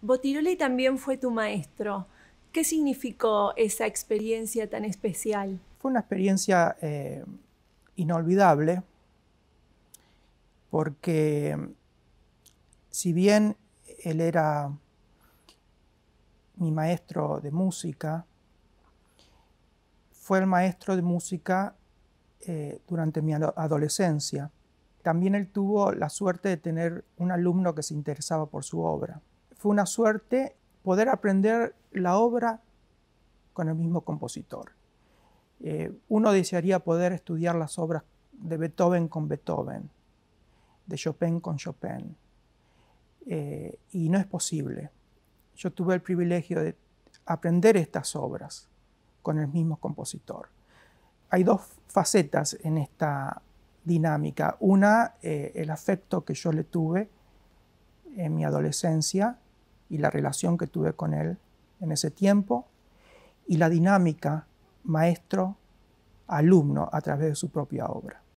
Botiroli también fue tu maestro. ¿Qué significó esa experiencia tan especial? Fue una experiencia eh, inolvidable porque si bien él era mi maestro de música, fue el maestro de música eh, durante mi adolescencia. También él tuvo la suerte de tener un alumno que se interesaba por su obra fue una suerte poder aprender la obra con el mismo compositor. Eh, uno desearía poder estudiar las obras de Beethoven con Beethoven, de Chopin con Chopin, eh, y no es posible. Yo tuve el privilegio de aprender estas obras con el mismo compositor. Hay dos facetas en esta dinámica. Una, eh, el afecto que yo le tuve en mi adolescencia y la relación que tuve con él en ese tiempo y la dinámica maestro-alumno a través de su propia obra.